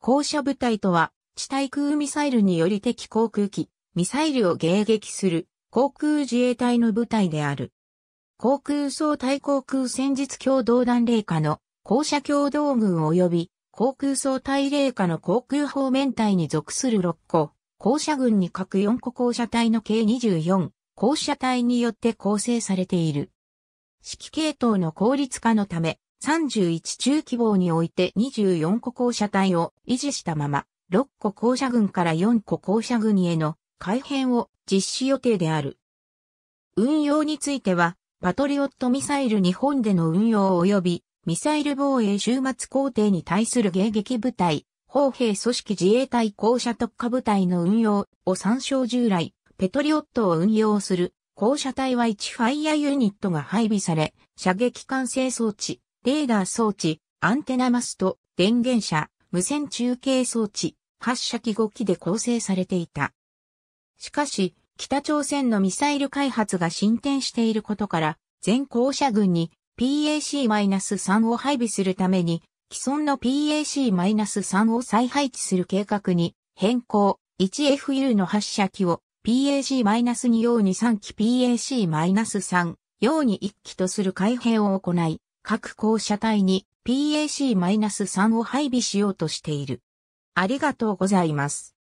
高射部隊とは、地対空ミサイルにより敵航空機、ミサイルを迎撃する航空自衛隊の部隊である。航空総対航空戦術共同団霊下の校舎共同軍及び航空総体霊下の航空方面隊に属する6個、校舎軍に各4個校舎隊の計24、校舎隊によって構成されている。指揮系統の効率化のため、31中規模において24個校舎隊を維持したまま、6個校舎群から4個校舎群への改編を実施予定である。運用については、パトリオットミサイル日本での運用及び、ミサイル防衛終末工程に対する迎撃部隊、砲兵組織自衛隊校舎特化部隊の運用を参照従来、ペトリオットを運用する校舎隊は1ファイアユニットが配備され、射撃管制装置、レーダー装置、アンテナマスト、電源車、無線中継装置、発射機5機で構成されていた。しかし、北朝鮮のミサイル開発が進展していることから、全校舎軍に PAC-3 を配備するために、既存の PAC-3 を再配置する計画に変更、1FU の発射機を PAC-2 用に3機 PAC-3 用に1機とする改変を行い、各校舎体に PAC-3 を配備しようとしている。ありがとうございます。